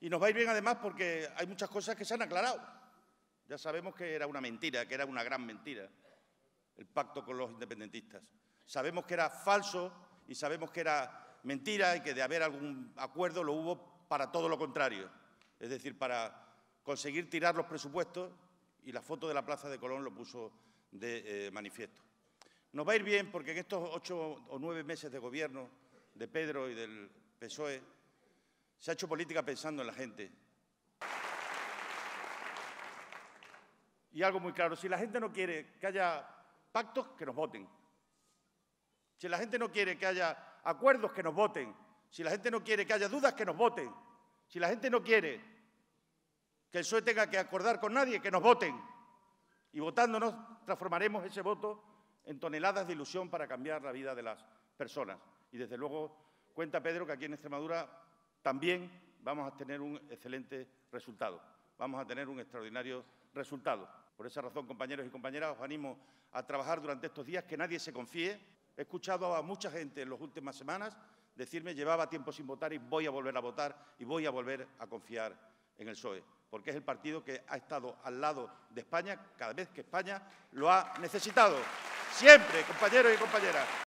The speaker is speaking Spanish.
Y nos va a ir bien además porque hay muchas cosas que se han aclarado. Ya sabemos que era una mentira, que era una gran mentira el pacto con los independentistas. Sabemos que era falso y sabemos que era mentira y que de haber algún acuerdo lo hubo para todo lo contrario. Es decir, para conseguir tirar los presupuestos y la foto de la Plaza de Colón lo puso de eh, manifiesto. Nos va a ir bien porque en estos ocho o nueve meses de gobierno de Pedro y del PSOE se ha hecho política pensando en la gente. Y algo muy claro, si la gente no quiere que haya pactos, que nos voten. Si la gente no quiere que haya acuerdos, que nos voten. Si la gente no quiere que haya dudas, que nos voten. Si la gente no quiere que el PSOE tenga que acordar con nadie, que nos voten. Y votándonos transformaremos ese voto en toneladas de ilusión para cambiar la vida de las personas. Y desde luego cuenta Pedro que aquí en Extremadura también vamos a tener un excelente resultado, vamos a tener un extraordinario resultado. Por esa razón, compañeros y compañeras, os animo a trabajar durante estos días, que nadie se confíe. He escuchado a mucha gente en las últimas semanas decirme llevaba tiempo sin votar y voy a volver a votar y voy a volver a confiar en el PSOE, porque es el partido que ha estado al lado de España cada vez que España lo ha necesitado. Siempre, compañeros y compañeras.